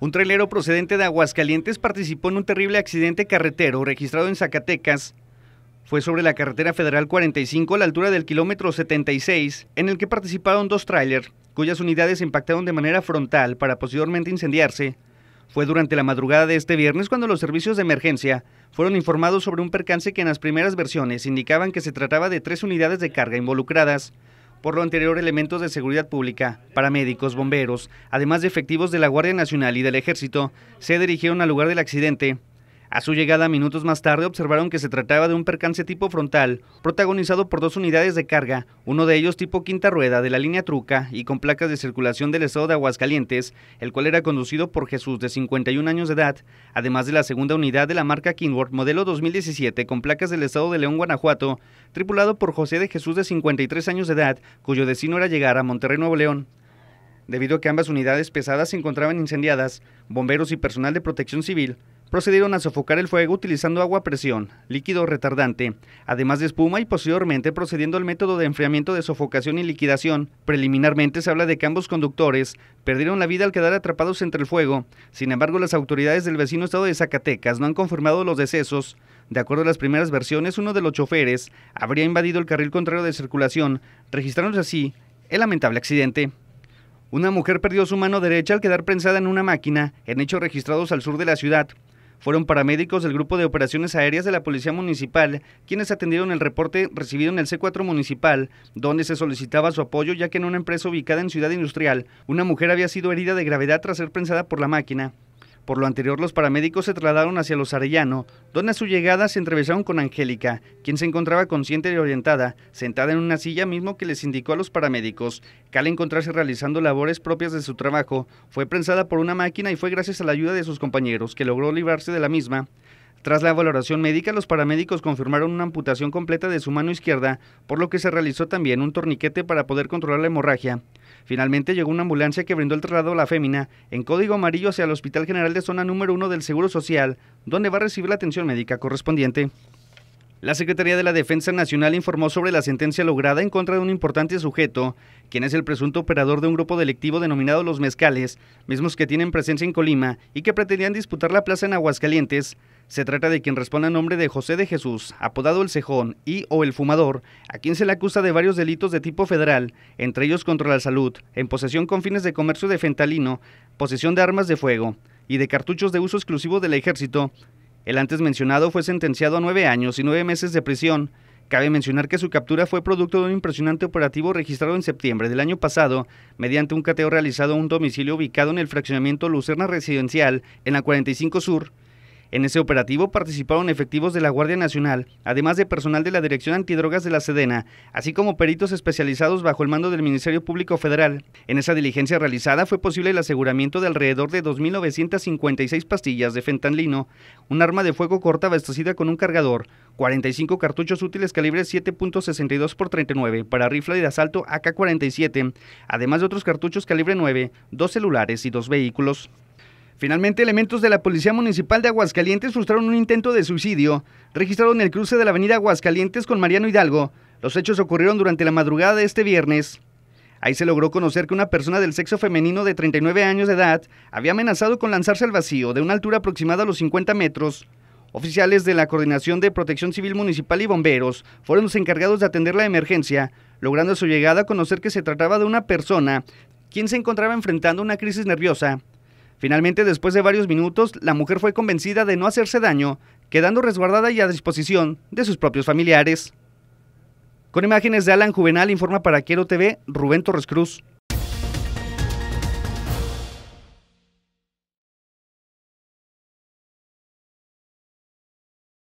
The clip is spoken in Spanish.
Un trailero procedente de Aguascalientes participó en un terrible accidente carretero registrado en Zacatecas. Fue sobre la carretera federal 45 a la altura del kilómetro 76, en el que participaron dos trailers, cuyas unidades impactaron de manera frontal para posteriormente incendiarse. Fue durante la madrugada de este viernes cuando los servicios de emergencia fueron informados sobre un percance que en las primeras versiones indicaban que se trataba de tres unidades de carga involucradas, por lo anterior, elementos de seguridad pública, paramédicos, bomberos, además de efectivos de la Guardia Nacional y del Ejército, se dirigieron al lugar del accidente a su llegada, minutos más tarde, observaron que se trataba de un percance tipo frontal, protagonizado por dos unidades de carga, uno de ellos tipo quinta rueda de la línea Truca y con placas de circulación del estado de Aguascalientes, el cual era conducido por Jesús de 51 años de edad, además de la segunda unidad de la marca Kingworth modelo 2017 con placas del estado de León, Guanajuato, tripulado por José de Jesús de 53 años de edad, cuyo destino era llegar a Monterrey, Nuevo León. Debido a que ambas unidades pesadas se encontraban incendiadas, bomberos y personal de protección civil procedieron a sofocar el fuego utilizando agua a presión, líquido retardante, además de espuma y posteriormente procediendo al método de enfriamiento de sofocación y liquidación. Preliminarmente se habla de que ambos conductores perdieron la vida al quedar atrapados entre el fuego. Sin embargo, las autoridades del vecino estado de Zacatecas no han confirmado los decesos. De acuerdo a las primeras versiones, uno de los choferes habría invadido el carril contrario de circulación, registrándose así el lamentable accidente. Una mujer perdió su mano derecha al quedar prensada en una máquina en hechos registrados al sur de la ciudad. Fueron paramédicos del Grupo de Operaciones Aéreas de la Policía Municipal quienes atendieron el reporte recibido en el C4 municipal, donde se solicitaba su apoyo ya que en una empresa ubicada en Ciudad Industrial, una mujer había sido herida de gravedad tras ser prensada por la máquina por lo anterior, los paramédicos se trasladaron hacia Los Arellano, donde a su llegada se entrevistaron con Angélica, quien se encontraba consciente y orientada, sentada en una silla mismo que les indicó a los paramédicos, que al encontrarse realizando labores propias de su trabajo, fue prensada por una máquina y fue gracias a la ayuda de sus compañeros que logró librarse de la misma. Tras la valoración médica, los paramédicos confirmaron una amputación completa de su mano izquierda, por lo que se realizó también un torniquete para poder controlar la hemorragia. Finalmente llegó una ambulancia que brindó el traslado a la fémina en código amarillo hacia el Hospital General de Zona Número 1 del Seguro Social, donde va a recibir la atención médica correspondiente. La Secretaría de la Defensa Nacional informó sobre la sentencia lograda en contra de un importante sujeto, quien es el presunto operador de un grupo delictivo denominado Los Mezcales, mismos que tienen presencia en Colima y que pretendían disputar la plaza en Aguascalientes. Se trata de quien responde a nombre de José de Jesús, apodado El Cejón y o El Fumador, a quien se le acusa de varios delitos de tipo federal, entre ellos contra la salud, en posesión con fines de comercio de fentalino, posesión de armas de fuego, y de cartuchos de uso exclusivo del ejército, el antes mencionado fue sentenciado a nueve años y nueve meses de prisión. Cabe mencionar que su captura fue producto de un impresionante operativo registrado en septiembre del año pasado mediante un cateo realizado a un domicilio ubicado en el fraccionamiento Lucerna Residencial, en la 45 Sur, en ese operativo participaron efectivos de la Guardia Nacional, además de personal de la Dirección Antidrogas de la Sedena, así como peritos especializados bajo el mando del Ministerio Público Federal. En esa diligencia realizada fue posible el aseguramiento de alrededor de 2.956 pastillas de fentanlino, un arma de fuego corta abastecida con un cargador, 45 cartuchos útiles calibre 7.62 x 39 para rifle de asalto AK-47, además de otros cartuchos calibre 9, dos celulares y dos vehículos. Finalmente, elementos de la Policía Municipal de Aguascalientes frustraron un intento de suicidio. registrado en el cruce de la avenida Aguascalientes con Mariano Hidalgo. Los hechos ocurrieron durante la madrugada de este viernes. Ahí se logró conocer que una persona del sexo femenino de 39 años de edad había amenazado con lanzarse al vacío de una altura aproximada a los 50 metros. Oficiales de la Coordinación de Protección Civil Municipal y Bomberos fueron los encargados de atender la emergencia, logrando a su llegada conocer que se trataba de una persona quien se encontraba enfrentando una crisis nerviosa Finalmente, después de varios minutos, la mujer fue convencida de no hacerse daño, quedando resguardada y a disposición de sus propios familiares. Con imágenes de Alan Juvenal, informa para Quiero TV, Rubén Torres Cruz.